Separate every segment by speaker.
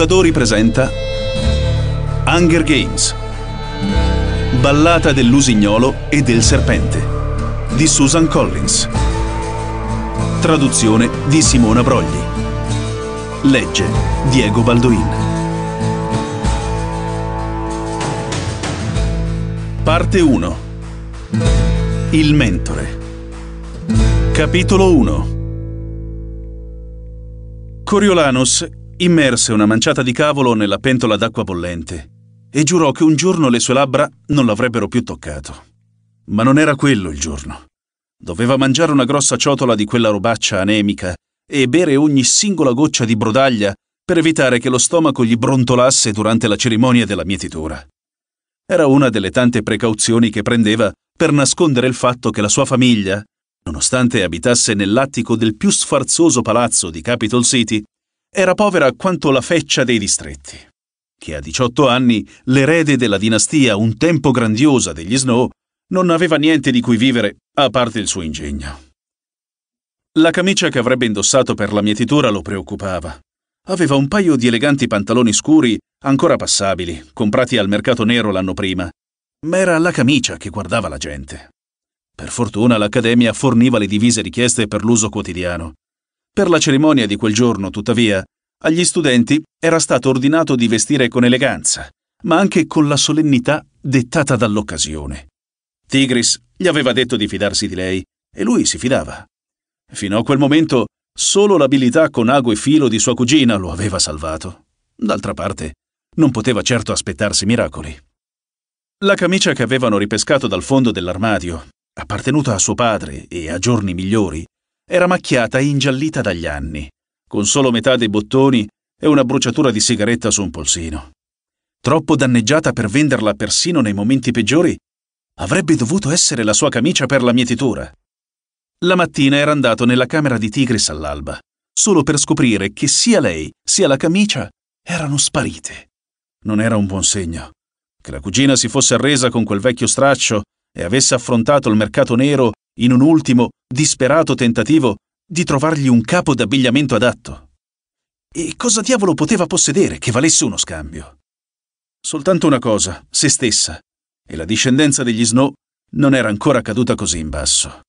Speaker 1: Mondadori presenta Hunger Games, Ballata dell'usignolo e del serpente di Susan Collins. Traduzione di Simona Brogli. Legge Diego Baldoin. Parte 1. Il mentore. Capitolo 1. Coriolanus immerse una manciata di cavolo nella pentola d'acqua bollente e giurò che un giorno le sue labbra non l'avrebbero più toccato. Ma non era quello il giorno. Doveva mangiare una grossa ciotola di quella robaccia anemica e bere ogni singola goccia di brodaglia per evitare che lo stomaco gli brontolasse durante la cerimonia della mietitura. Era una delle tante precauzioni che prendeva per nascondere il fatto che la sua famiglia, nonostante abitasse nell'attico del più sfarzoso palazzo di Capitol City, era povera quanto la feccia dei distretti, che a 18 anni, l'erede della dinastia un tempo grandiosa degli Snow, non aveva niente di cui vivere a parte il suo ingegno. La camicia che avrebbe indossato per la mietitura lo preoccupava. Aveva un paio di eleganti pantaloni scuri, ancora passabili, comprati al mercato nero l'anno prima, ma era la camicia che guardava la gente. Per fortuna l'Accademia forniva le divise richieste per l'uso quotidiano per la cerimonia di quel giorno, tuttavia, agli studenti era stato ordinato di vestire con eleganza, ma anche con la solennità dettata dall'occasione. Tigris gli aveva detto di fidarsi di lei e lui si fidava. Fino a quel momento solo l'abilità con ago e filo di sua cugina lo aveva salvato. D'altra parte, non poteva certo aspettarsi miracoli. La camicia che avevano ripescato dal fondo dell'armadio, appartenuta a suo padre e a giorni migliori, era macchiata e ingiallita dagli anni, con solo metà dei bottoni e una bruciatura di sigaretta su un polsino. Troppo danneggiata per venderla persino nei momenti peggiori, avrebbe dovuto essere la sua camicia per la mietitura. La mattina era andato nella camera di Tigris all'alba, solo per scoprire che sia lei sia la camicia erano sparite. Non era un buon segno. Che la cugina si fosse arresa con quel vecchio straccio e avesse affrontato il mercato nero in un ultimo, disperato tentativo di trovargli un capo d'abbigliamento adatto. E cosa diavolo poteva possedere che valesse uno scambio? Soltanto una cosa, se stessa, e la discendenza degli Snow non era ancora caduta così in basso.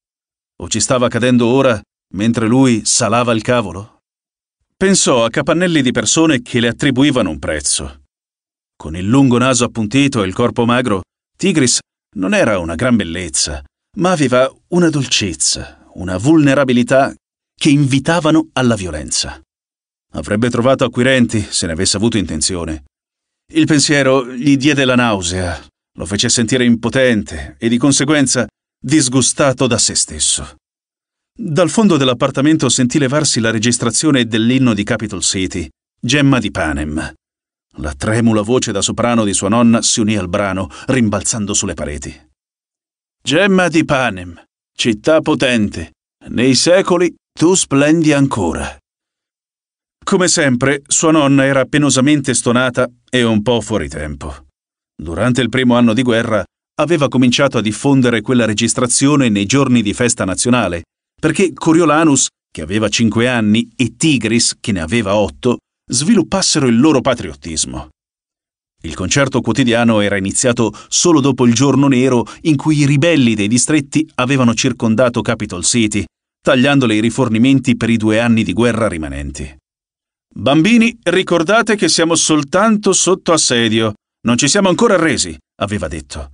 Speaker 1: O ci stava cadendo ora, mentre lui salava il cavolo? Pensò a capannelli di persone che le attribuivano un prezzo. Con il lungo naso appuntito e il corpo magro, Tigris non era una gran bellezza, ma aveva una dolcezza, una vulnerabilità che invitavano alla violenza. Avrebbe trovato acquirenti se ne avesse avuto intenzione. Il pensiero gli diede la nausea, lo fece sentire impotente e di conseguenza disgustato da se stesso. Dal fondo dell'appartamento sentì levarsi la registrazione dell'inno di Capitol City, Gemma di Panem. La tremula voce da soprano di sua nonna si unì al brano, rimbalzando sulle pareti. Gemma di Panem, città potente, nei secoli tu splendi ancora. Come sempre, sua nonna era penosamente stonata e un po' fuori tempo. Durante il primo anno di guerra aveva cominciato a diffondere quella registrazione nei giorni di festa nazionale, perché Coriolanus, che aveva cinque anni, e Tigris, che ne aveva otto, sviluppassero il loro patriottismo. Il concerto quotidiano era iniziato solo dopo il giorno nero in cui i ribelli dei distretti avevano circondato Capitol City, tagliandole i rifornimenti per i due anni di guerra rimanenti. Bambini, ricordate che siamo soltanto sotto assedio, non ci siamo ancora resi, aveva detto.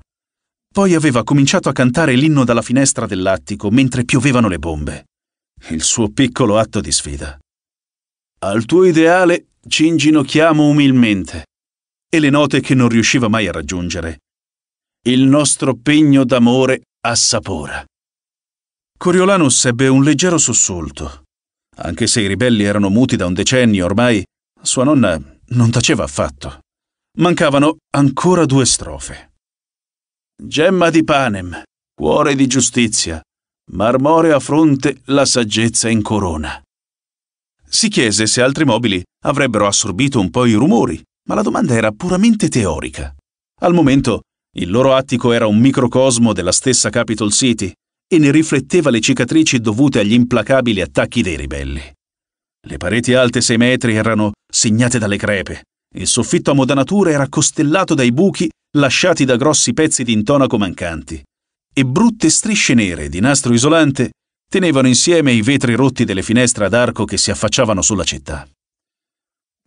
Speaker 1: Poi aveva cominciato a cantare l'inno dalla finestra dell'attico mentre piovevano le bombe. Il suo piccolo atto di sfida. Al tuo ideale ci inginocchiamo umilmente e le note che non riusciva mai a raggiungere. Il nostro pegno d'amore assapora. Coriolanus ebbe un leggero sussulto. Anche se i ribelli erano muti da un decennio ormai, sua nonna non taceva affatto. Mancavano ancora due strofe. Gemma di panem, cuore di giustizia, marmorea fronte la saggezza in corona. Si chiese se altri mobili avrebbero assorbito un po' i rumori ma la domanda era puramente teorica. Al momento, il loro attico era un microcosmo della stessa Capitol City e ne rifletteva le cicatrici dovute agli implacabili attacchi dei ribelli. Le pareti alte sei metri erano segnate dalle crepe, il soffitto a modanatura era costellato dai buchi lasciati da grossi pezzi di intonaco mancanti, e brutte strisce nere di nastro isolante tenevano insieme i vetri rotti delle finestre ad arco che si affacciavano sulla città.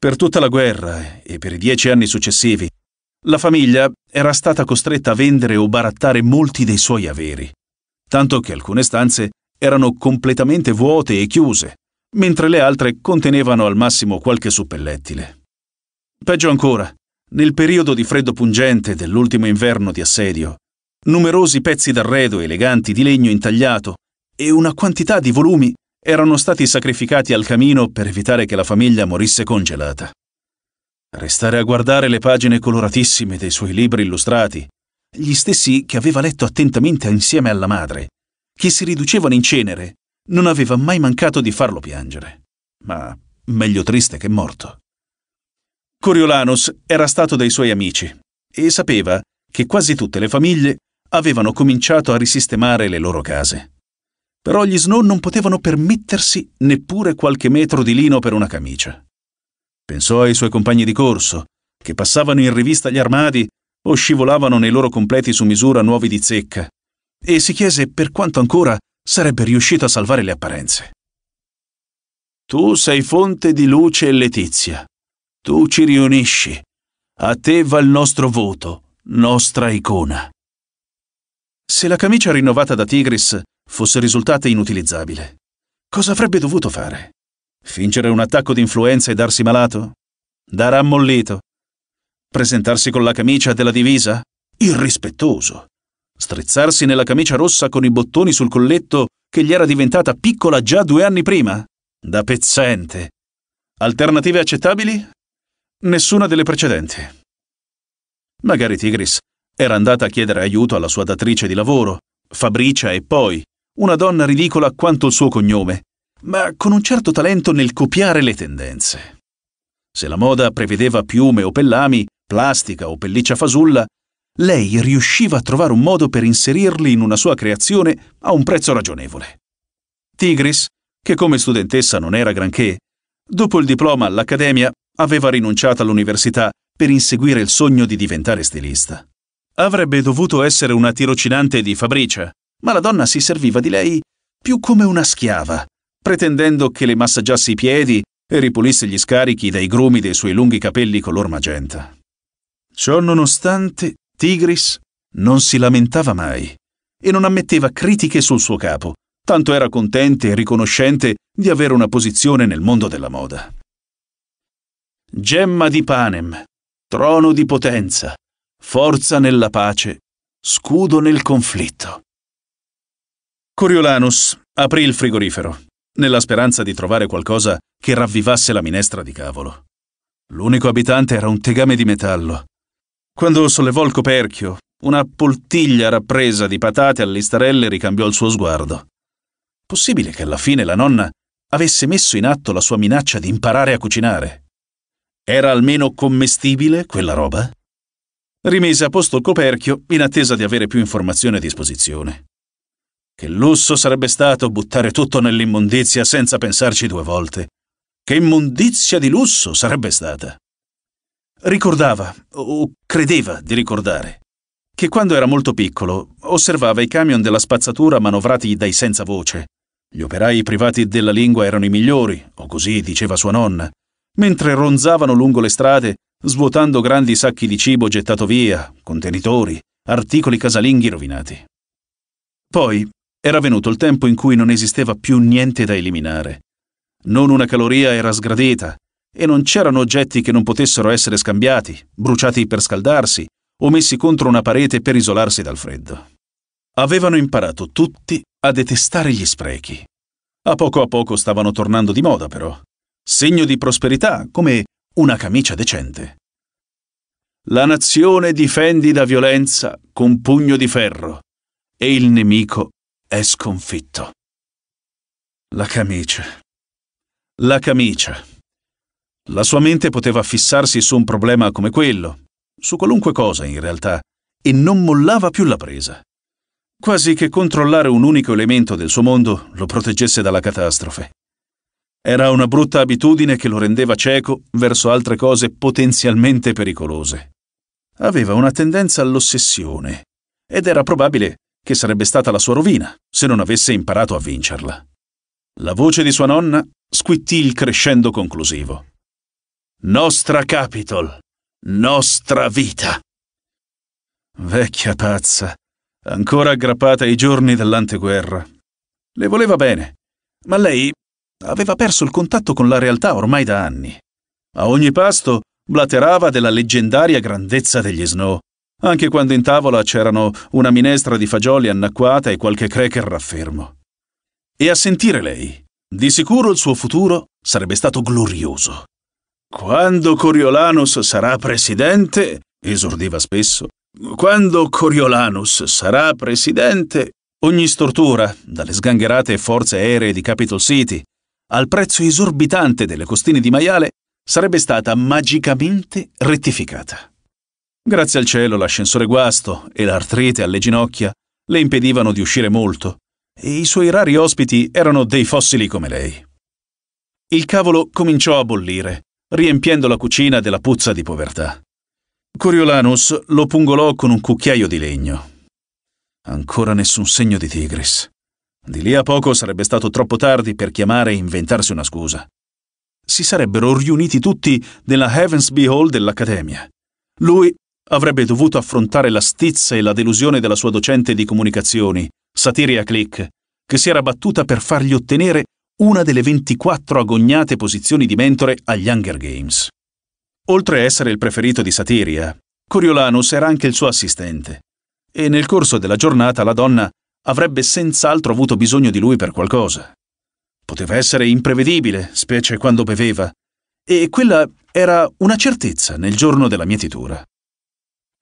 Speaker 1: Per tutta la guerra e per i dieci anni successivi, la famiglia era stata costretta a vendere o barattare molti dei suoi averi, tanto che alcune stanze erano completamente vuote e chiuse, mentre le altre contenevano al massimo qualche suppellettile. Peggio ancora, nel periodo di freddo pungente dell'ultimo inverno di assedio, numerosi pezzi d'arredo eleganti di legno intagliato e una quantità di volumi erano stati sacrificati al camino per evitare che la famiglia morisse congelata. Restare a guardare le pagine coloratissime dei suoi libri illustrati, gli stessi che aveva letto attentamente insieme alla madre, che si riducevano in cenere, non aveva mai mancato di farlo piangere. Ma meglio triste che morto. Coriolanus era stato dai suoi amici e sapeva che quasi tutte le famiglie avevano cominciato a risistemare le loro case però gli Snow non potevano permettersi neppure qualche metro di lino per una camicia. Pensò ai suoi compagni di corso, che passavano in rivista gli armadi o scivolavano nei loro completi su misura nuovi di zecca, e si chiese per quanto ancora sarebbe riuscito a salvare le apparenze. Tu sei fonte di luce e letizia. Tu ci riunisci. A te va il nostro voto, nostra icona. Se la camicia rinnovata da Tigris fosse risultata inutilizzabile, cosa avrebbe dovuto fare? Fingere un attacco di influenza e darsi malato? Dare ammollito? Presentarsi con la camicia della divisa? Irrispettoso. Strizzarsi nella camicia rossa con i bottoni sul colletto che gli era diventata piccola già due anni prima? Da pezzente. Alternative accettabili? Nessuna delle precedenti. Magari Tigris era andata a chiedere aiuto alla sua datrice di lavoro, Fabricia e poi, una donna ridicola quanto il suo cognome, ma con un certo talento nel copiare le tendenze. Se la moda prevedeva piume o pellami, plastica o pelliccia fasulla, lei riusciva a trovare un modo per inserirli in una sua creazione a un prezzo ragionevole. Tigris, che come studentessa non era granché, dopo il diploma all'accademia aveva rinunciato all'università per inseguire il sogno di diventare stilista. Avrebbe dovuto essere una tirocinante di Fabricia, ma la donna si serviva di lei più come una schiava, pretendendo che le massaggiasse i piedi e ripulisse gli scarichi dai grumi dei suoi lunghi capelli color magenta. Ciò nonostante, Tigris non si lamentava mai e non ammetteva critiche sul suo capo, tanto era contenta e riconoscente di avere una posizione nel mondo della moda. Gemma di Panem, trono di potenza, forza nella pace, scudo nel conflitto. Coriolanus aprì il frigorifero, nella speranza di trovare qualcosa che ravvivasse la minestra di cavolo. L'unico abitante era un tegame di metallo. Quando sollevò il coperchio, una poltiglia rappresa di patate all'istarelle ricambiò il suo sguardo. Possibile che alla fine la nonna avesse messo in atto la sua minaccia di imparare a cucinare. Era almeno commestibile quella roba? rimise a posto il coperchio in attesa di avere più informazioni a disposizione. Che lusso sarebbe stato buttare tutto nell'immondizia senza pensarci due volte. Che immondizia di lusso sarebbe stata. Ricordava, o credeva di ricordare, che quando era molto piccolo osservava i camion della spazzatura manovrati dai senza voce. Gli operai privati della lingua erano i migliori, o così diceva sua nonna, mentre ronzavano lungo le strade svuotando grandi sacchi di cibo gettato via, contenitori, articoli casalinghi rovinati. Poi era venuto il tempo in cui non esisteva più niente da eliminare. Non una caloria era sgradita e non c'erano oggetti che non potessero essere scambiati, bruciati per scaldarsi o messi contro una parete per isolarsi dal freddo. Avevano imparato tutti a detestare gli sprechi. A poco a poco stavano tornando di moda, però. Segno di prosperità, come una camicia decente. La nazione difendi da violenza con pugno di ferro e il nemico è sconfitto. La camicia. La camicia. La sua mente poteva fissarsi su un problema come quello, su qualunque cosa in realtà, e non mollava più la presa. Quasi che controllare un unico elemento del suo mondo lo proteggesse dalla catastrofe. Era una brutta abitudine che lo rendeva cieco verso altre cose potenzialmente pericolose. Aveva una tendenza all'ossessione ed era probabile che sarebbe stata la sua rovina se non avesse imparato a vincerla. La voce di sua nonna squittì il crescendo conclusivo. Nostra Capitol, nostra vita. Vecchia pazza, ancora aggrappata ai giorni dell'anteguerra. Le voleva bene, ma lei aveva perso il contatto con la realtà ormai da anni. A ogni pasto blaterava della leggendaria grandezza degli Snow, anche quando in tavola c'erano una minestra di fagioli annacquata e qualche cracker raffermo. E a sentire lei, di sicuro il suo futuro sarebbe stato glorioso. Quando Coriolanus sarà presidente, esordiva spesso, quando Coriolanus sarà presidente, ogni stortura, dalle sgangherate forze aeree di Capitol City al prezzo esorbitante delle costine di maiale, sarebbe stata magicamente rettificata. Grazie al cielo l'ascensore guasto e l'artrite alle ginocchia le impedivano di uscire molto e i suoi rari ospiti erano dei fossili come lei. Il cavolo cominciò a bollire, riempiendo la cucina della puzza di povertà. Coriolanus lo pungolò con un cucchiaio di legno. Ancora nessun segno di Tigris. Di lì a poco sarebbe stato troppo tardi per chiamare e inventarsi una scusa. Si sarebbero riuniti tutti nella Heavens Heavensby Hall dell'Accademia. Lui avrebbe dovuto affrontare la stizza e la delusione della sua docente di comunicazioni, Satiria Click, che si era battuta per fargli ottenere una delle 24 agognate posizioni di mentore agli Hunger Games. Oltre a essere il preferito di Satiria, Coriolanus era anche il suo assistente, e nel corso della giornata la donna avrebbe senz'altro avuto bisogno di lui per qualcosa. Poteva essere imprevedibile, specie quando beveva, e quella era una certezza nel giorno della mietitura.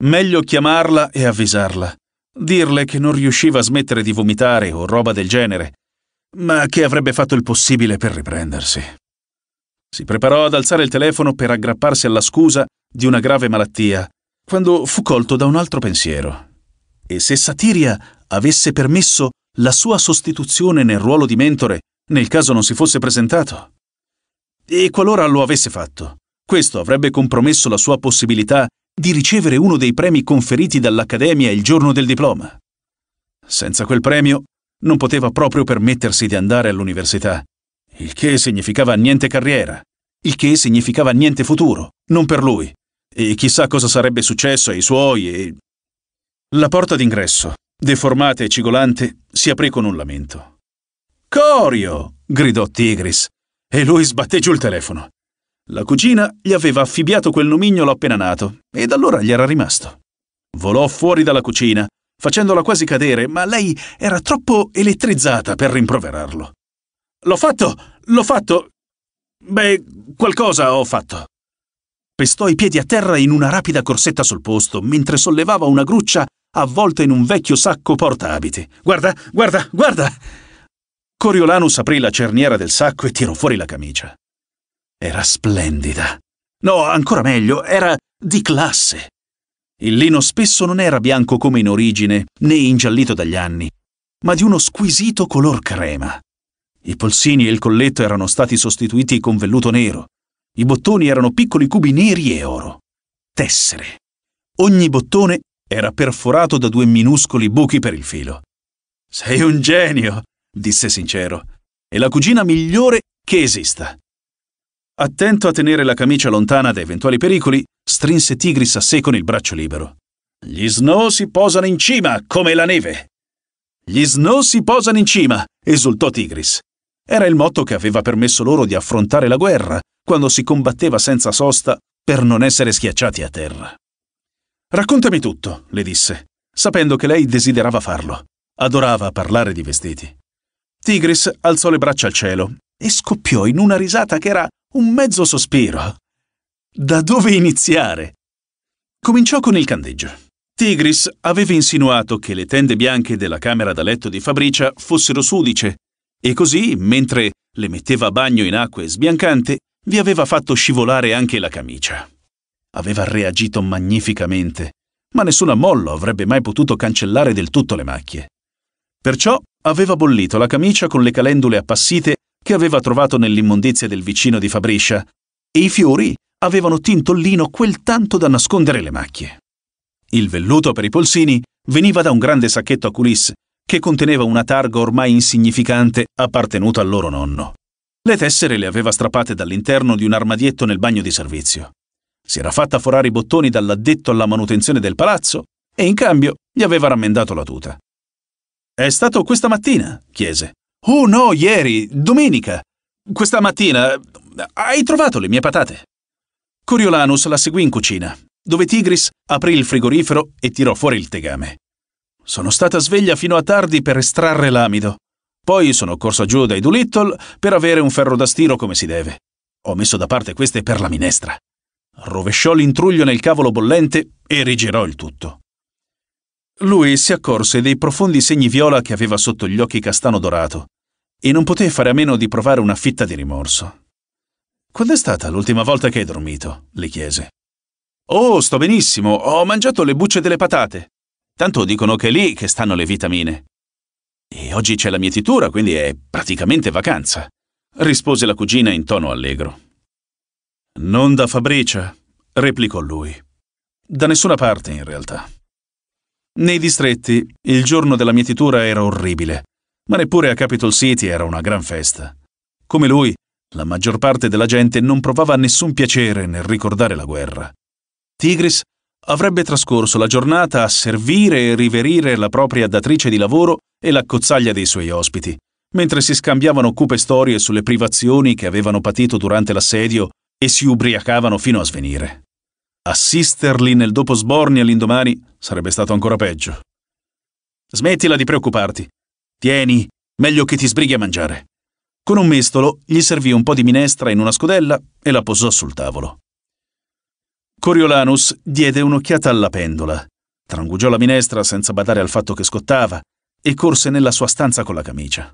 Speaker 1: Meglio chiamarla e avvisarla, dirle che non riusciva a smettere di vomitare o roba del genere, ma che avrebbe fatto il possibile per riprendersi. Si preparò ad alzare il telefono per aggrapparsi alla scusa di una grave malattia, quando fu colto da un altro pensiero. E se Satiria avesse permesso la sua sostituzione nel ruolo di mentore nel caso non si fosse presentato. E qualora lo avesse fatto, questo avrebbe compromesso la sua possibilità di ricevere uno dei premi conferiti dall'Accademia il giorno del diploma. Senza quel premio non poteva proprio permettersi di andare all'università, il che significava niente carriera, il che significava niente futuro, non per lui, e chissà cosa sarebbe successo ai suoi e... La porta d'ingresso Deformata e cigolante, si aprì con un lamento. Corio! gridò Tigris, e lui sbatté giù il telefono. La cugina gli aveva affibbiato quel nomignolo appena nato, e da allora gli era rimasto. Volò fuori dalla cucina, facendola quasi cadere, ma lei era troppo elettrizzata per rimproverarlo. L'ho fatto! L'ho fatto! Beh, qualcosa ho fatto. Pestò i piedi a terra in una rapida corsetta sul posto, mentre sollevava una gruccia avvolta in un vecchio sacco portabiti. Guarda, guarda, guarda! Coriolanus aprì la cerniera del sacco e tirò fuori la camicia. Era splendida. No, ancora meglio, era di classe. Il lino spesso non era bianco come in origine, né ingiallito dagli anni, ma di uno squisito color crema. I polsini e il colletto erano stati sostituiti con velluto nero. I bottoni erano piccoli cubi neri e oro. Tessere. Ogni bottone era perforato da due minuscoli buchi per il filo. Sei un genio, disse sincero. È la cugina migliore che esista. Attento a tenere la camicia lontana da eventuali pericoli, strinse Tigris a sé con il braccio libero. Gli snow si posano in cima, come la neve. Gli snow si posano in cima, esultò Tigris. Era il motto che aveva permesso loro di affrontare la guerra, quando si combatteva senza sosta per non essere schiacciati a terra. Raccontami tutto, le disse, sapendo che lei desiderava farlo. Adorava parlare di vestiti. Tigris alzò le braccia al cielo e scoppiò in una risata che era un mezzo sospiro. Da dove iniziare? Cominciò con il candeggio. Tigris aveva insinuato che le tende bianche della camera da letto di Fabricia fossero sudice, e così, mentre le metteva a bagno in acque sbiancante, vi aveva fatto scivolare anche la camicia aveva reagito magnificamente, ma nessun ammollo avrebbe mai potuto cancellare del tutto le macchie. Perciò aveva bollito la camicia con le calendule appassite che aveva trovato nell'immondizia del vicino di Fabriscia e i fiori avevano tinto lino quel tanto da nascondere le macchie. Il velluto per i polsini veniva da un grande sacchetto a culis che conteneva una targa ormai insignificante appartenuta al loro nonno. Le tessere le aveva strappate dall'interno di un armadietto nel bagno di servizio si era fatta forare i bottoni dall'addetto alla manutenzione del palazzo e in cambio gli aveva rammendato la tuta. È stato questa mattina? chiese. Oh no, ieri, domenica. Questa mattina hai trovato le mie patate. Coriolanus la seguì in cucina, dove Tigris aprì il frigorifero e tirò fuori il tegame. Sono stata sveglia fino a tardi per estrarre l'amido. Poi sono corsa giù dai Doolittle per avere un ferro da stiro come si deve. Ho messo da parte queste per la minestra rovesciò l'intruglio nel cavolo bollente e rigirò il tutto. Lui si accorse dei profondi segni viola che aveva sotto gli occhi castano dorato e non poté fare a meno di provare una fitta di rimorso. Quando è stata l'ultima volta che hai dormito? le chiese. Oh, sto benissimo, ho mangiato le bucce delle patate. Tanto dicono che è lì che stanno le vitamine. E oggi c'è la mietitura, quindi è praticamente vacanza, rispose la cugina in tono allegro. Non da Fabricia, replicò lui. Da nessuna parte, in realtà. Nei distretti, il giorno della mietitura era orribile, ma neppure a Capitol City era una gran festa. Come lui, la maggior parte della gente non provava nessun piacere nel ricordare la guerra. Tigris avrebbe trascorso la giornata a servire e riverire la propria datrice di lavoro e l'accozzaglia dei suoi ospiti, mentre si scambiavano cupe storie sulle privazioni che avevano patito durante l'assedio e si ubriacavano fino a svenire. Assisterli nel dopo sborni all'indomani sarebbe stato ancora peggio. Smettila di preoccuparti. Tieni, meglio che ti sbrighi a mangiare. Con un mestolo gli servì un po' di minestra in una scodella e la posò sul tavolo. Coriolanus diede un'occhiata alla pendola, trangugiò la minestra senza badare al fatto che scottava e corse nella sua stanza con la camicia.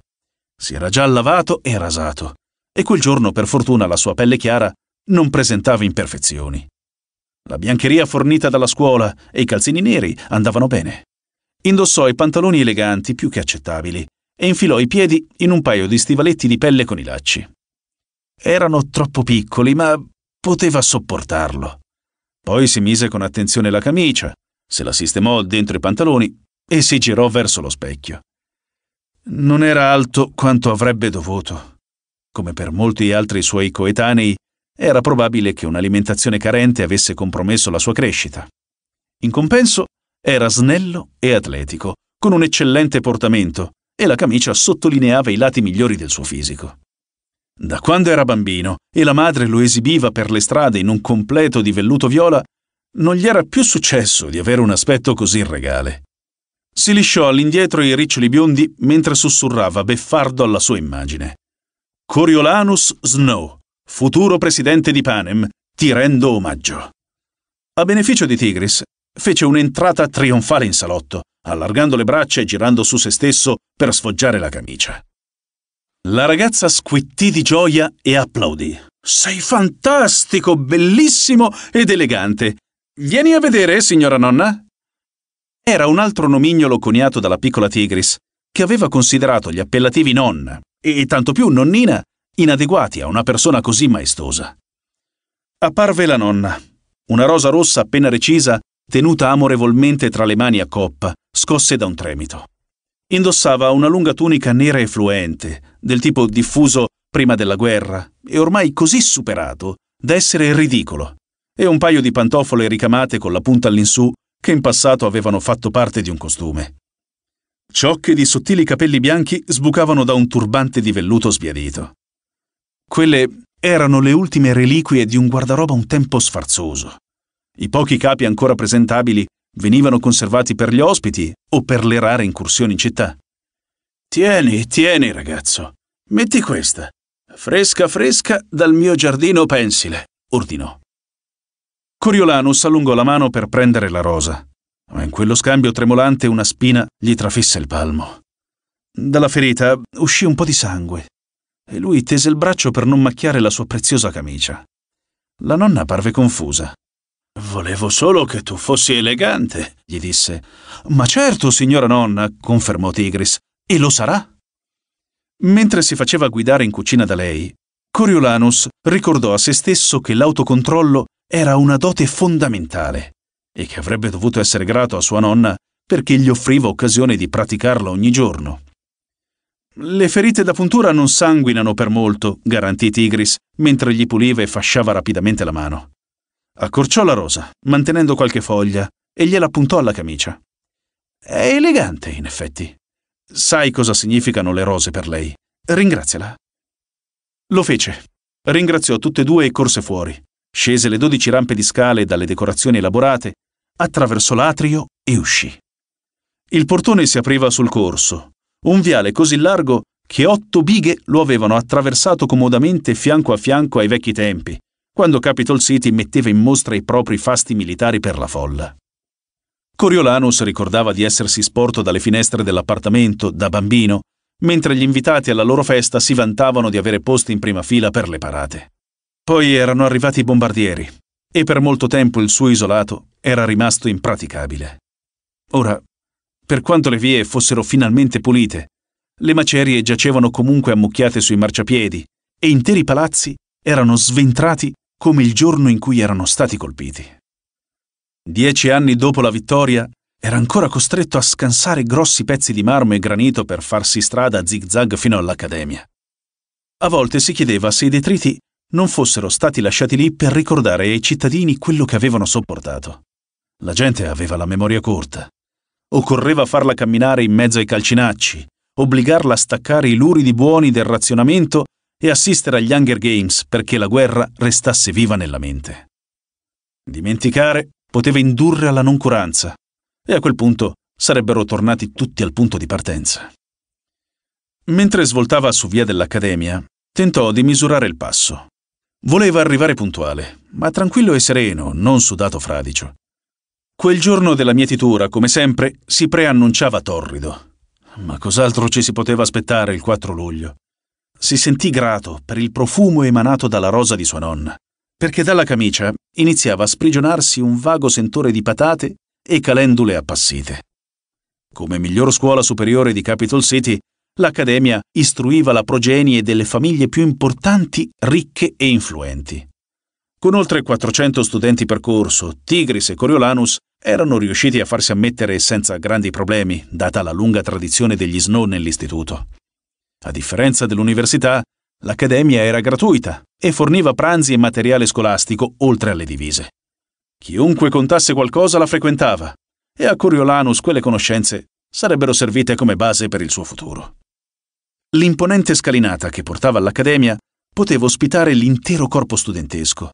Speaker 1: Si era già lavato e rasato, e quel giorno, per fortuna, la sua pelle chiara non presentava imperfezioni. La biancheria fornita dalla scuola e i calzini neri andavano bene. Indossò i pantaloni eleganti più che accettabili e infilò i piedi in un paio di stivaletti di pelle con i lacci. Erano troppo piccoli, ma poteva sopportarlo. Poi si mise con attenzione la camicia, se la sistemò dentro i pantaloni e si girò verso lo specchio. Non era alto quanto avrebbe dovuto. Come per molti altri suoi coetanei, era probabile che un'alimentazione carente avesse compromesso la sua crescita. In compenso, era snello e atletico, con un eccellente portamento, e la camicia sottolineava i lati migliori del suo fisico. Da quando era bambino e la madre lo esibiva per le strade in un completo di velluto viola, non gli era più successo di avere un aspetto così regale. Si lisciò all'indietro i riccioli biondi mentre sussurrava beffardo alla sua immagine. Coriolanus Snow, futuro presidente di Panem, ti rendo omaggio. A beneficio di Tigris, fece un'entrata trionfale in salotto, allargando le braccia e girando su se stesso per sfoggiare la camicia. La ragazza squittì di gioia e applaudì. Sei fantastico, bellissimo ed elegante. Vieni a vedere, signora nonna. Era un altro nomignolo coniato dalla piccola Tigris, che aveva considerato gli appellativi nonna, e tanto più nonnina, inadeguati a una persona così maestosa. Apparve la nonna, una rosa rossa appena recisa, tenuta amorevolmente tra le mani a coppa, scosse da un tremito. Indossava una lunga tunica nera e fluente, del tipo diffuso prima della guerra, e ormai così superato da essere ridicolo, e un paio di pantofole ricamate con la punta all'insù che in passato avevano fatto parte di un costume. Ciocche di sottili capelli bianchi sbucavano da un turbante di velluto sbiadito. Quelle erano le ultime reliquie di un guardaroba un tempo sfarzoso. I pochi capi ancora presentabili venivano conservati per gli ospiti o per le rare incursioni in città. Tieni, tieni, ragazzo. Metti questa. Fresca fresca dal mio giardino pensile, ordinò. Coriolanus allungò la mano per prendere la rosa, ma in quello scambio tremolante una spina gli trafisse il palmo. Dalla ferita uscì un po' di sangue, e lui tese il braccio per non macchiare la sua preziosa camicia. La nonna parve confusa. Volevo solo che tu fossi elegante, gli disse. Ma certo, signora nonna, confermò Tigris, e lo sarà. Mentre si faceva guidare in cucina da lei, Coriolanus ricordò a se stesso che l'autocontrollo era una dote fondamentale e che avrebbe dovuto essere grato a sua nonna perché gli offriva occasione di praticarla ogni giorno. Le ferite da puntura non sanguinano per molto, garantì Tigris, mentre gli puliva e fasciava rapidamente la mano. Accorciò la rosa, mantenendo qualche foglia, e gliela puntò alla camicia. È elegante, in effetti. Sai cosa significano le rose per lei. Ringraziala. Lo fece. Ringraziò tutte e due e corse fuori. Scese le dodici rampe di scale dalle decorazioni elaborate, attraversò l'atrio e uscì. Il portone si apriva sul corso, un viale così largo che otto bighe lo avevano attraversato comodamente fianco a fianco ai vecchi tempi, quando Capitol City metteva in mostra i propri fasti militari per la folla. Coriolanus ricordava di essersi sporto dalle finestre dell'appartamento da bambino, mentre gli invitati alla loro festa si vantavano di avere posti in prima fila per le parate. Poi erano arrivati i bombardieri, e per molto tempo il suo isolato era rimasto impraticabile. Ora per quanto le vie fossero finalmente pulite, le macerie giacevano comunque ammucchiate sui marciapiedi e interi palazzi erano sventrati come il giorno in cui erano stati colpiti. Dieci anni dopo la vittoria, era ancora costretto a scansare grossi pezzi di marmo e granito per farsi strada a zigzag fino all'Accademia. A volte si chiedeva se i detriti non fossero stati lasciati lì per ricordare ai cittadini quello che avevano sopportato. La gente aveva la memoria corta. Occorreva farla camminare in mezzo ai calcinacci, obbligarla a staccare i luridi buoni del razionamento e assistere agli Hunger Games perché la guerra restasse viva nella mente. Dimenticare poteva indurre alla noncuranza e a quel punto sarebbero tornati tutti al punto di partenza. Mentre svoltava su via dell'Accademia, tentò di misurare il passo. Voleva arrivare puntuale, ma tranquillo e sereno, non sudato fradicio. Quel giorno della mietitura, come sempre, si preannunciava torrido. Ma cos'altro ci si poteva aspettare il 4 luglio? Si sentì grato per il profumo emanato dalla rosa di sua nonna, perché dalla camicia iniziava a sprigionarsi un vago sentore di patate e calendule appassite. Come miglior scuola superiore di Capital City, l'Accademia istruiva la progenie delle famiglie più importanti, ricche e influenti. Con oltre 400 studenti per corso, Tigris e Coriolanus erano riusciti a farsi ammettere senza grandi problemi, data la lunga tradizione degli snow nell'istituto. A differenza dell'università, l'accademia era gratuita e forniva pranzi e materiale scolastico oltre alle divise. Chiunque contasse qualcosa la frequentava e a Coriolanus quelle conoscenze sarebbero servite come base per il suo futuro. L'imponente scalinata che portava all'accademia poteva ospitare l'intero corpo studentesco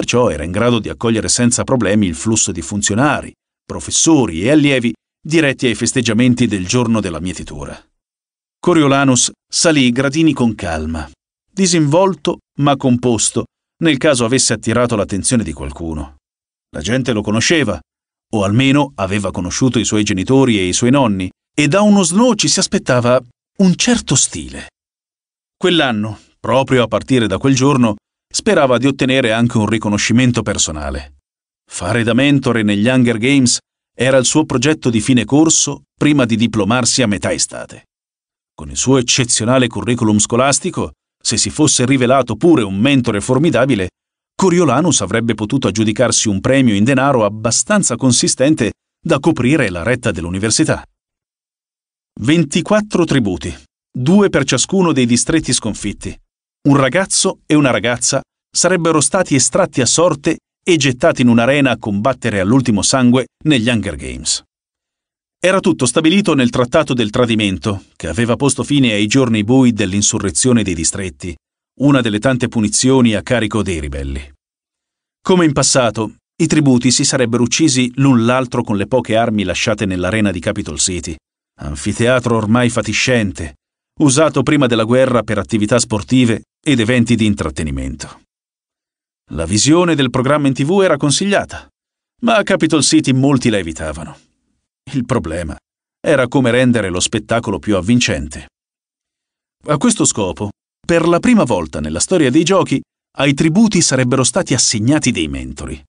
Speaker 1: perciò era in grado di accogliere senza problemi il flusso di funzionari, professori e allievi diretti ai festeggiamenti del giorno della mietitura. Coriolanus salì i gradini con calma, disinvolto ma composto, nel caso avesse attirato l'attenzione di qualcuno. La gente lo conosceva, o almeno aveva conosciuto i suoi genitori e i suoi nonni, e da uno snow ci si aspettava un certo stile. Quell'anno, proprio a partire da quel giorno, sperava di ottenere anche un riconoscimento personale. Fare da mentore negli Hunger Games era il suo progetto di fine corso prima di diplomarsi a metà estate. Con il suo eccezionale curriculum scolastico, se si fosse rivelato pure un mentore formidabile, Coriolanus avrebbe potuto aggiudicarsi un premio in denaro abbastanza consistente da coprire la retta dell'università. 24 tributi, due per ciascuno dei distretti sconfitti, un ragazzo e una ragazza sarebbero stati estratti a sorte e gettati in un'arena a combattere all'ultimo sangue negli Hunger Games. Era tutto stabilito nel Trattato del Tradimento, che aveva posto fine ai giorni bui dell'insurrezione dei distretti, una delle tante punizioni a carico dei ribelli. Come in passato, i tributi si sarebbero uccisi l'un l'altro con le poche armi lasciate nell'arena di Capitol City, anfiteatro ormai fatiscente, usato prima della guerra per attività sportive ed eventi di intrattenimento. La visione del programma in tv era consigliata, ma a Capitol City molti la evitavano. Il problema era come rendere lo spettacolo più avvincente. A questo scopo, per la prima volta nella storia dei giochi, ai tributi sarebbero stati assegnati dei mentori.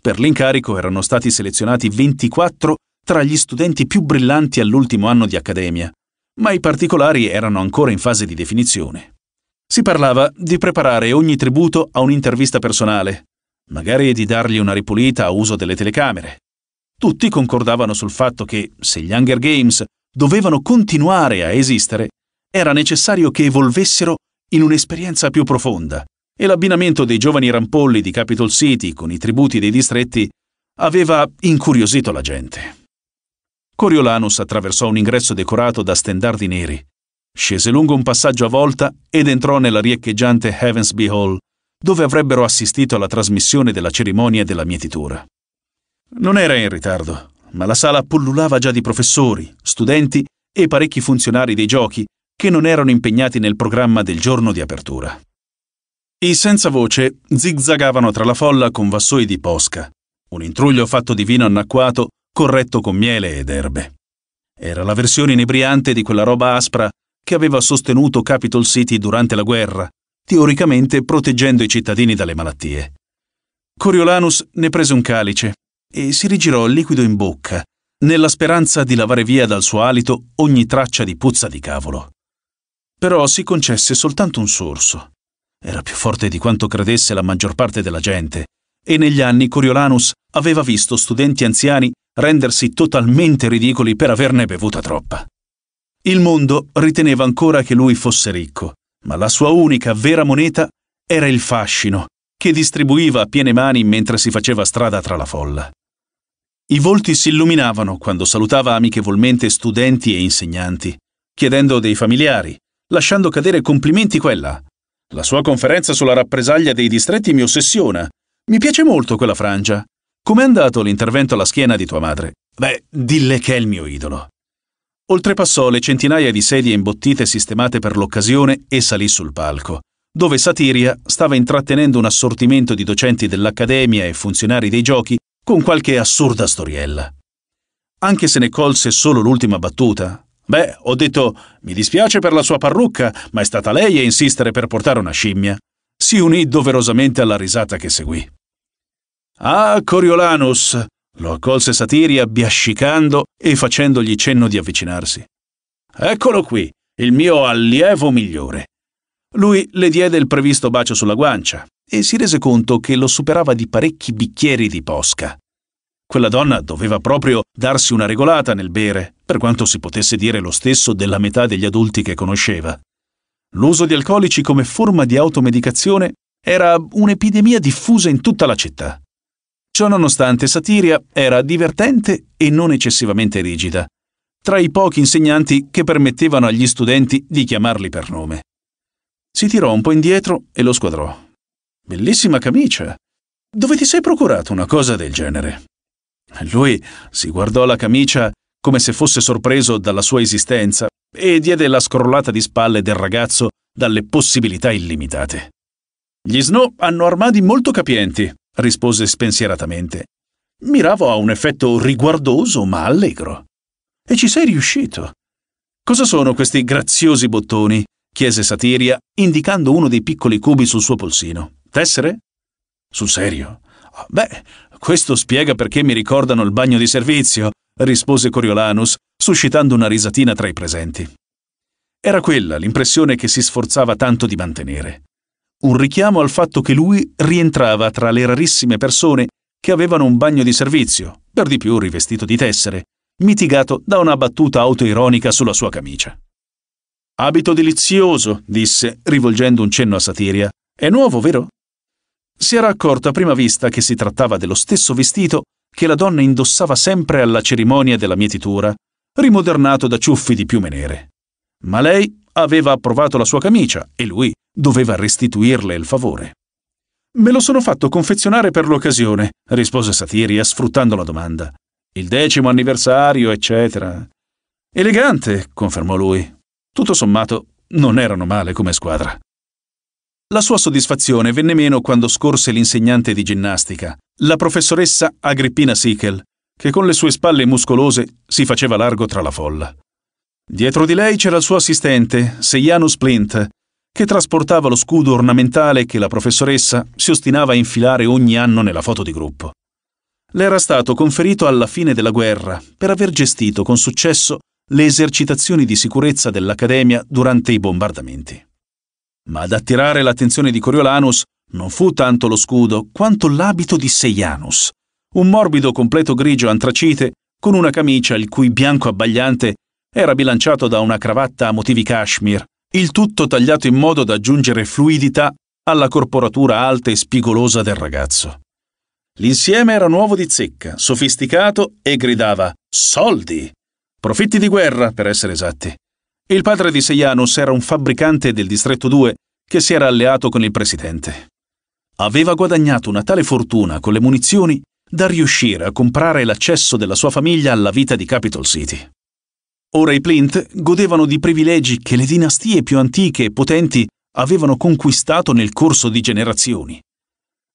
Speaker 1: Per l'incarico erano stati selezionati 24 tra gli studenti più brillanti all'ultimo anno di accademia, ma i particolari erano ancora in fase di definizione. Si parlava di preparare ogni tributo a un'intervista personale, magari di dargli una ripulita a uso delle telecamere. Tutti concordavano sul fatto che, se gli Hunger Games dovevano continuare a esistere, era necessario che evolvessero in un'esperienza più profonda, e l'abbinamento dei giovani rampolli di Capitol City con i tributi dei distretti aveva incuriosito la gente. Coriolanus attraversò un ingresso decorato da stendardi neri Scese lungo un passaggio a volta ed entrò nella riecheggiante Heaven's Heavensby Hall, dove avrebbero assistito alla trasmissione della cerimonia della mietitura. Non era in ritardo, ma la sala pullulava già di professori, studenti e parecchi funzionari dei giochi che non erano impegnati nel programma del giorno di apertura. I senza voce zigzagavano tra la folla con vassoi di posca, un intruglio fatto di vino annacquato corretto con miele ed erbe. Era la versione inebriante di quella roba aspra che aveva sostenuto Capitol City durante la guerra, teoricamente proteggendo i cittadini dalle malattie. Coriolanus ne prese un calice e si rigirò il liquido in bocca, nella speranza di lavare via dal suo alito ogni traccia di puzza di cavolo. Però si concesse soltanto un sorso. Era più forte di quanto credesse la maggior parte della gente, e negli anni Coriolanus aveva visto studenti anziani rendersi totalmente ridicoli per averne bevuta troppa. Il mondo riteneva ancora che lui fosse ricco, ma la sua unica vera moneta era il fascino, che distribuiva a piene mani mentre si faceva strada tra la folla. I volti si illuminavano quando salutava amichevolmente studenti e insegnanti, chiedendo dei familiari, lasciando cadere complimenti qua e là. La sua conferenza sulla rappresaglia dei distretti mi ossessiona. Mi piace molto quella frangia. Com'è andato l'intervento alla schiena di tua madre? Beh, dille che è il mio idolo oltrepassò le centinaia di sedie imbottite sistemate per l'occasione e salì sul palco, dove Satiria stava intrattenendo un assortimento di docenti dell'Accademia e funzionari dei giochi con qualche assurda storiella. Anche se ne colse solo l'ultima battuta, beh, ho detto mi dispiace per la sua parrucca, ma è stata lei a insistere per portare una scimmia, si unì doverosamente alla risata che seguì. Ah, Coriolanus, lo accolse Satiri abbiascicando e facendogli cenno di avvicinarsi. Eccolo qui, il mio allievo migliore. Lui le diede il previsto bacio sulla guancia e si rese conto che lo superava di parecchi bicchieri di posca. Quella donna doveva proprio darsi una regolata nel bere, per quanto si potesse dire lo stesso della metà degli adulti che conosceva. L'uso di alcolici come forma di automedicazione era un'epidemia diffusa in tutta la città. Ciò nonostante Satiria era divertente e non eccessivamente rigida, tra i pochi insegnanti che permettevano agli studenti di chiamarli per nome. Si tirò un po' indietro e lo squadrò. Bellissima camicia. Dove ti sei procurato una cosa del genere? Lui si guardò la camicia come se fosse sorpreso dalla sua esistenza e diede la scrollata di spalle del ragazzo dalle possibilità illimitate. Gli Snow hanno armadi molto capienti, rispose spensieratamente. Miravo a un effetto riguardoso ma allegro. E ci sei riuscito. Cosa sono questi graziosi bottoni? chiese Satiria, indicando uno dei piccoli cubi sul suo polsino. Tessere? Sul serio? Ah, beh, questo spiega perché mi ricordano il bagno di servizio, rispose Coriolanus, suscitando una risatina tra i presenti. Era quella l'impressione che si sforzava tanto di mantenere un richiamo al fatto che lui rientrava tra le rarissime persone che avevano un bagno di servizio, per di più rivestito di tessere, mitigato da una battuta autoironica sulla sua camicia. Abito delizioso, disse, rivolgendo un cenno a Satiria. È nuovo, vero? Si era accorto a prima vista che si trattava dello stesso vestito che la donna indossava sempre alla cerimonia della mietitura, rimodernato da ciuffi di piume nere. Ma lei aveva approvato la sua camicia e lui Doveva restituirle il favore. Me lo sono fatto confezionare per l'occasione, rispose Satiria sfruttando la domanda. Il decimo anniversario, eccetera. Elegante, confermò lui. Tutto sommato, non erano male come squadra. La sua soddisfazione venne meno quando scorse l'insegnante di ginnastica, la professoressa Agrippina Sichel, che con le sue spalle muscolose si faceva largo tra la folla. Dietro di lei c'era il suo assistente, Seiano Splint, che trasportava lo scudo ornamentale che la professoressa si ostinava a infilare ogni anno nella foto di gruppo. Le era stato conferito alla fine della guerra per aver gestito con successo le esercitazioni di sicurezza dell'Accademia durante i bombardamenti. Ma ad attirare l'attenzione di Coriolanus non fu tanto lo scudo quanto l'abito di Seianus, un morbido completo grigio antracite con una camicia il cui bianco abbagliante era bilanciato da una cravatta a motivi cashmere il tutto tagliato in modo da aggiungere fluidità alla corporatura alta e spigolosa del ragazzo. L'insieme era nuovo di zecca, sofisticato e gridava soldi, profitti di guerra per essere esatti. Il padre di Seianos era un fabbricante del distretto 2 che si era alleato con il presidente. Aveva guadagnato una tale fortuna con le munizioni da riuscire a comprare l'accesso della sua famiglia alla vita di Capitol City. Ora i Plint godevano di privilegi che le dinastie più antiche e potenti avevano conquistato nel corso di generazioni.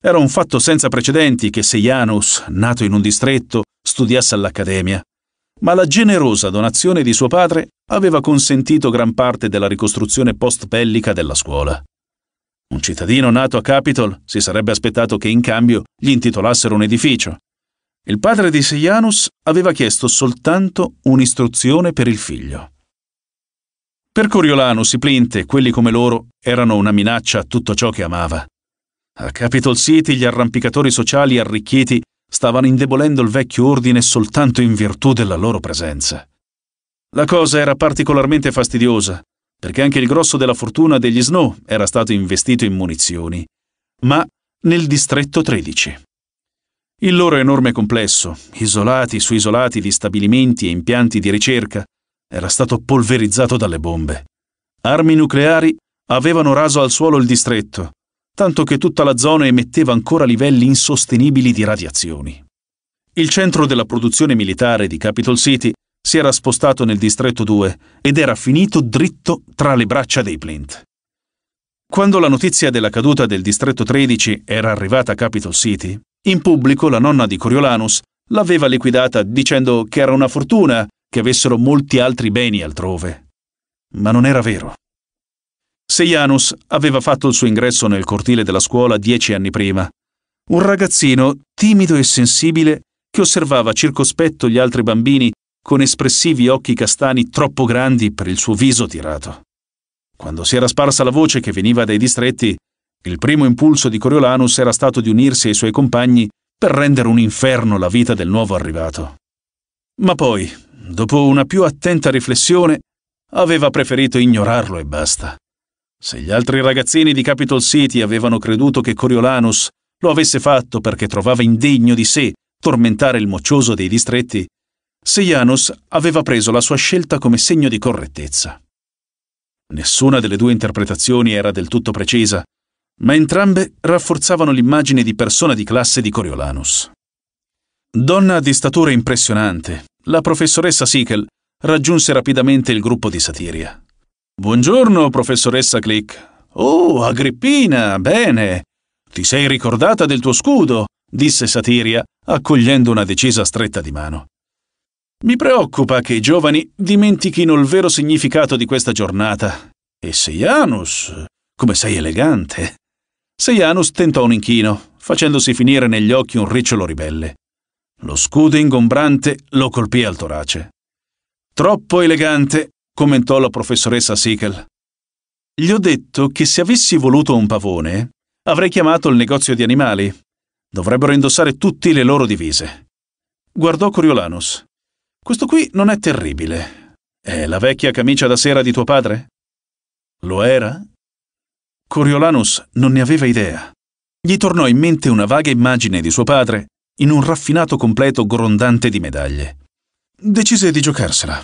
Speaker 1: Era un fatto senza precedenti che Sejanus, nato in un distretto, studiasse all'Accademia, ma la generosa donazione di suo padre aveva consentito gran parte della ricostruzione post-bellica della scuola. Un cittadino nato a Capitol si sarebbe aspettato che in cambio gli intitolassero un edificio, il padre di Sejanus aveva chiesto soltanto un'istruzione per il figlio. Per Coriolanus i Plinte, quelli come loro, erano una minaccia a tutto ciò che amava. A Capitol City gli arrampicatori sociali arricchiti stavano indebolendo il vecchio ordine soltanto in virtù della loro presenza. La cosa era particolarmente fastidiosa, perché anche il grosso della fortuna degli Snow era stato investito in munizioni, ma nel distretto 13. Il loro enorme complesso, isolati su isolati di stabilimenti e impianti di ricerca, era stato polverizzato dalle bombe. Armi nucleari avevano raso al suolo il distretto, tanto che tutta la zona emetteva ancora livelli insostenibili di radiazioni. Il centro della produzione militare di Capitol City si era spostato nel distretto 2 ed era finito dritto tra le braccia dei Blint. Quando la notizia della caduta del distretto 13 era arrivata a Capitol City, in pubblico la nonna di Coriolanus l'aveva liquidata dicendo che era una fortuna che avessero molti altri beni altrove. Ma non era vero. Seianus aveva fatto il suo ingresso nel cortile della scuola dieci anni prima. Un ragazzino timido e sensibile che osservava circospetto gli altri bambini con espressivi occhi castani troppo grandi per il suo viso tirato. Quando si era sparsa la voce che veniva dai distretti, il primo impulso di Coriolanus era stato di unirsi ai suoi compagni per rendere un inferno la vita del nuovo arrivato. Ma poi, dopo una più attenta riflessione, aveva preferito ignorarlo e basta. Se gli altri ragazzini di Capitol City avevano creduto che Coriolanus lo avesse fatto perché trovava indegno di sé tormentare il moccioso dei distretti, Sejanus aveva preso la sua scelta come segno di correttezza. Nessuna delle due interpretazioni era del tutto precisa, ma entrambe rafforzavano l'immagine di persona di classe di Coriolanus. Donna di statura impressionante, la professoressa Sichel raggiunse rapidamente il gruppo di satiria. Buongiorno, professoressa Click. Oh, Agrippina, bene. Ti sei ricordata del tuo scudo, disse Satiria, accogliendo una decisa stretta di mano. Mi preoccupa che i giovani dimentichino il vero significato di questa giornata. E Seianus, come sei elegante. Sejanus tentò un inchino, facendosi finire negli occhi un ricciolo ribelle. Lo scudo ingombrante lo colpì al torace. Troppo elegante, commentò la professoressa Siegel. Gli ho detto che se avessi voluto un pavone, avrei chiamato il negozio di animali. Dovrebbero indossare tutti le loro divise. Guardò Coriolanus. Questo qui non è terribile. È la vecchia camicia da sera di tuo padre? Lo era? Coriolanus non ne aveva idea. Gli tornò in mente una vaga immagine di suo padre in un raffinato completo grondante di medaglie. Decise di giocarsela.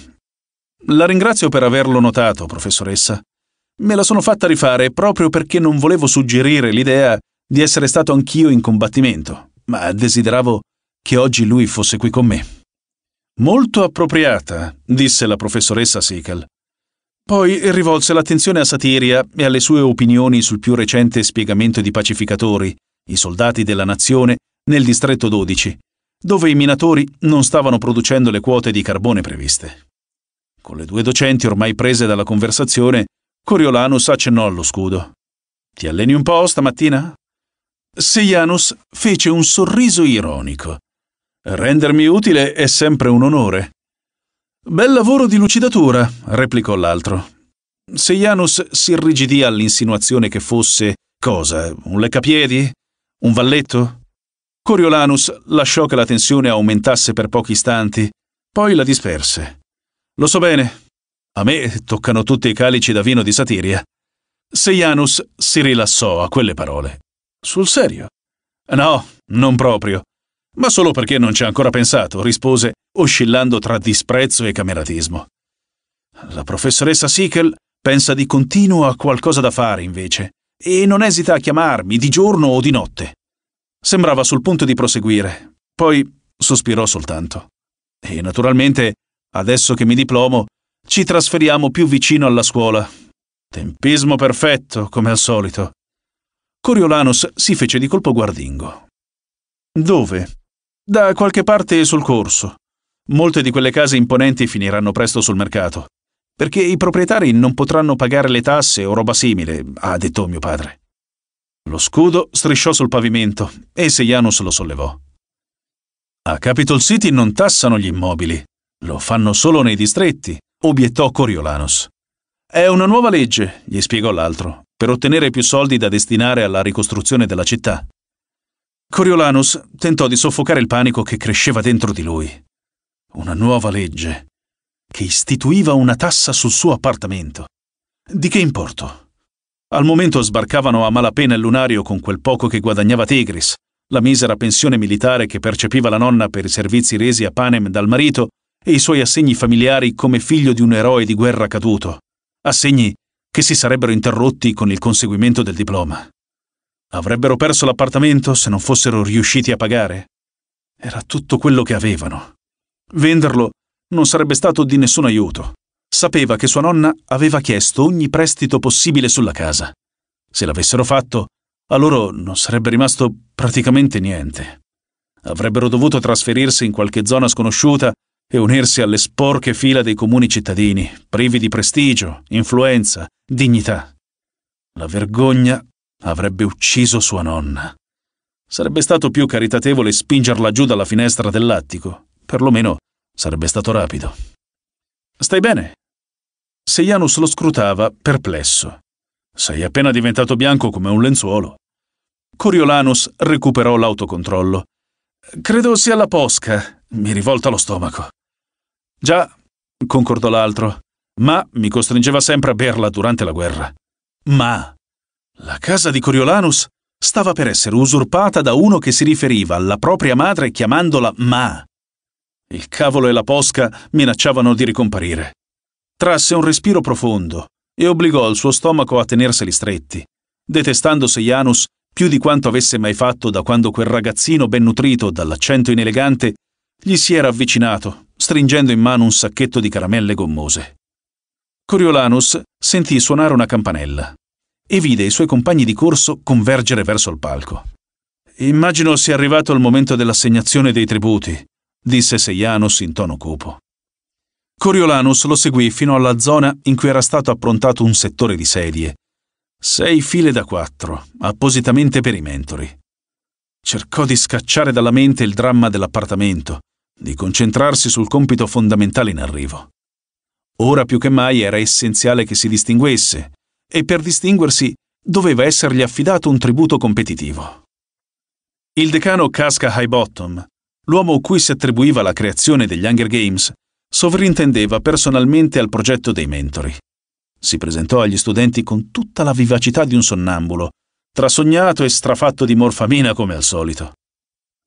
Speaker 1: La ringrazio per averlo notato, professoressa. Me la sono fatta rifare proprio perché non volevo suggerire l'idea di essere stato anch'io in combattimento, ma desideravo che oggi lui fosse qui con me. Molto appropriata, disse la professoressa Siegel. Poi rivolse l'attenzione a Satiria e alle sue opinioni sul più recente spiegamento di pacificatori, i soldati della nazione, nel distretto 12, dove i minatori non stavano producendo le quote di carbone previste. Con le due docenti ormai prese dalla conversazione, Coriolanus accennò allo scudo. Ti alleni un po' stamattina? Sejanus fece un sorriso ironico. Rendermi utile è sempre un onore. Bel lavoro di lucidatura, replicò l'altro. Seianus si irrigidì all'insinuazione che fosse cosa? Un leccapiedi? Un valletto? Coriolanus lasciò che la tensione aumentasse per pochi istanti, poi la disperse. Lo so bene. A me toccano tutti i calici da vino di Satiria. Seianus si rilassò a quelle parole. Sul serio? No, non proprio. Ma solo perché non ci ha ancora pensato, rispose oscillando tra disprezzo e cameratismo. La professoressa Sickle pensa di continuo a qualcosa da fare, invece, e non esita a chiamarmi di giorno o di notte. Sembrava sul punto di proseguire, poi sospirò soltanto. E naturalmente, adesso che mi diplomo, ci trasferiamo più vicino alla scuola. Tempismo perfetto, come al solito. Coriolanus si fece di colpo guardingo. Dove? Da qualche parte sul corso. Molte di quelle case imponenti finiranno presto sul mercato, perché i proprietari non potranno pagare le tasse o roba simile, ha detto mio padre. Lo scudo strisciò sul pavimento e Sejanus lo sollevò. A Capitol City non tassano gli immobili, lo fanno solo nei distretti, obiettò Coriolanus. È una nuova legge, gli spiegò l'altro, per ottenere più soldi da destinare alla ricostruzione della città. Coriolanus tentò di soffocare il panico che cresceva dentro di lui una nuova legge che istituiva una tassa sul suo appartamento. Di che importo? Al momento sbarcavano a malapena il lunario con quel poco che guadagnava Tigris, la misera pensione militare che percepiva la nonna per i servizi resi a Panem dal marito e i suoi assegni familiari come figlio di un eroe di guerra caduto, assegni che si sarebbero interrotti con il conseguimento del diploma. Avrebbero perso l'appartamento se non fossero riusciti a pagare? Era tutto quello che avevano. Venderlo non sarebbe stato di nessun aiuto. Sapeva che sua nonna aveva chiesto ogni prestito possibile sulla casa. Se l'avessero fatto, a loro non sarebbe rimasto praticamente niente. Avrebbero dovuto trasferirsi in qualche zona sconosciuta e unirsi alle sporche fila dei comuni cittadini, privi di prestigio, influenza, dignità. La vergogna avrebbe ucciso sua nonna. Sarebbe stato più caritatevole spingerla giù dalla finestra dell'attico Perlomeno sarebbe stato rapido. Stai bene? Sejanus lo scrutava, perplesso. Sei appena diventato bianco come un lenzuolo. Coriolanus recuperò l'autocontrollo. Credo sia la posca. Mi rivolta lo stomaco. Già, concordò l'altro, ma mi costringeva sempre a berla durante la guerra. Ma la casa di Coriolanus stava per essere usurpata da uno che si riferiva alla propria madre chiamandola Ma. Il cavolo e la posca minacciavano di ricomparire. Trasse un respiro profondo e obbligò il suo stomaco a tenerseli stretti, detestando Seianus più di quanto avesse mai fatto da quando quel ragazzino ben nutrito dall'accento inelegante gli si era avvicinato, stringendo in mano un sacchetto di caramelle gommose. Coriolanus sentì suonare una campanella e vide i suoi compagni di corso convergere verso il palco. Immagino sia arrivato il momento dell'assegnazione dei tributi, disse Seianus in tono cupo. Coriolanus lo seguì fino alla zona in cui era stato approntato un settore di sedie. Sei file da quattro, appositamente per i mentori. Cercò di scacciare dalla mente il dramma dell'appartamento, di concentrarsi sul compito fondamentale in arrivo. Ora più che mai era essenziale che si distinguesse, e per distinguersi doveva essergli affidato un tributo competitivo. Il decano casca High Bottom L'uomo cui si attribuiva la creazione degli Hunger Games sovrintendeva personalmente al progetto dei mentori. Si presentò agli studenti con tutta la vivacità di un sonnambulo, trasognato e strafatto di morfamina come al solito.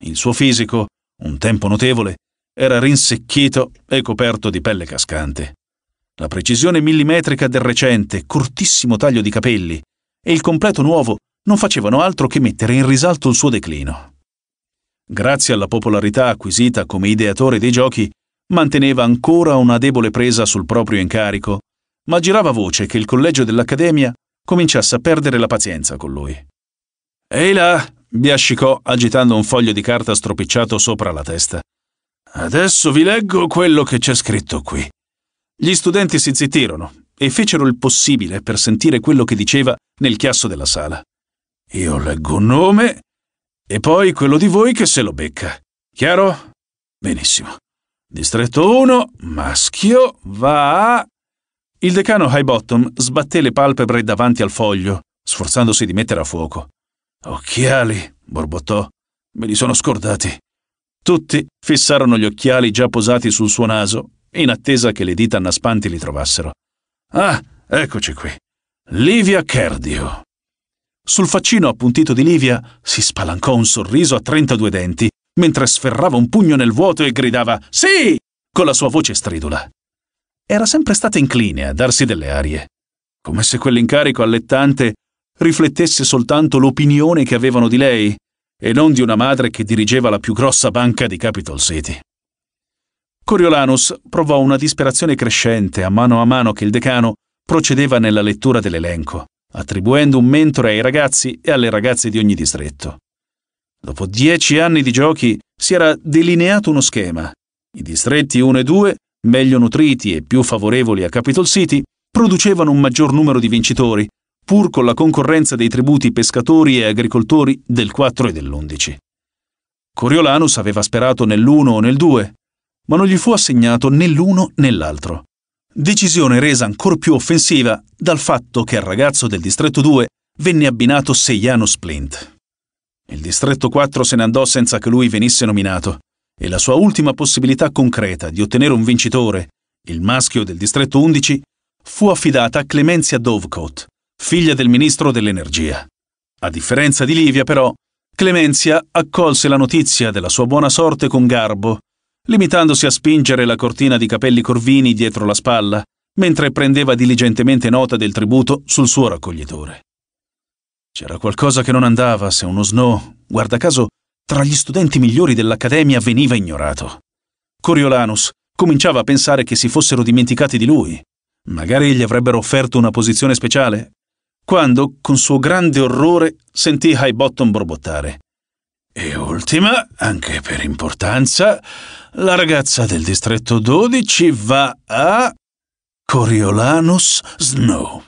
Speaker 1: Il suo fisico, un tempo notevole, era rinsecchito e coperto di pelle cascante. La precisione millimetrica del recente, cortissimo taglio di capelli e il completo nuovo non facevano altro che mettere in risalto il suo declino grazie alla popolarità acquisita come ideatore dei giochi, manteneva ancora una debole presa sul proprio incarico, ma girava voce che il collegio dell'Accademia cominciasse a perdere la pazienza con lui. Ehi là, biascicò agitando un foglio di carta stropicciato sopra la testa. Adesso vi leggo quello che c'è scritto qui. Gli studenti si zittirono e fecero il possibile per sentire quello che diceva nel chiasso della sala. Io leggo un nome e poi quello di voi che se lo becca. Chiaro? Benissimo. Distretto 1, maschio, va a... Il decano Highbottom sbatté le palpebre davanti al foglio, sforzandosi di mettere a fuoco. Occhiali, borbottò. Me li sono scordati. Tutti fissarono gli occhiali già posati sul suo naso, in attesa che le dita annaspanti li trovassero. Ah, eccoci qui. Livia Cardio. Sul faccino appuntito di Livia si spalancò un sorriso a 32 denti, mentre sferrava un pugno nel vuoto e gridava Sì! con la sua voce stridula. Era sempre stata incline a darsi delle arie, come se quell'incarico allettante riflettesse soltanto l'opinione che avevano di lei e non di una madre che dirigeva la più grossa banca di Capital City. Coriolanus provò una disperazione crescente a mano a mano che il decano procedeva nella lettura dell'elenco attribuendo un mentore ai ragazzi e alle ragazze di ogni distretto. Dopo dieci anni di giochi si era delineato uno schema. I distretti 1 e 2, meglio nutriti e più favorevoli a Capital City, producevano un maggior numero di vincitori, pur con la concorrenza dei tributi pescatori e agricoltori del 4 e dell'11. Coriolanus aveva sperato nell'uno o nel 2, ma non gli fu assegnato né l'uno né l'altro decisione resa ancora più offensiva dal fatto che al ragazzo del distretto 2 venne abbinato Seiano Splint. Il distretto 4 se ne andò senza che lui venisse nominato e la sua ultima possibilità concreta di ottenere un vincitore, il maschio del distretto 11, fu affidata a Clemenzia Dovecote, figlia del ministro dell'energia. A differenza di Livia, però, Clemenzia accolse la notizia della sua buona sorte con garbo limitandosi a spingere la cortina di capelli corvini dietro la spalla, mentre prendeva diligentemente nota del tributo sul suo raccoglitore. C'era qualcosa che non andava se uno Snow, guarda caso, tra gli studenti migliori dell'Accademia veniva ignorato. Coriolanus cominciava a pensare che si fossero dimenticati di lui. Magari gli avrebbero offerto una posizione speciale? Quando, con suo grande orrore, sentì Highbottom borbottare. E ultima, anche per importanza, la ragazza del distretto 12 va a Coriolanus Snow.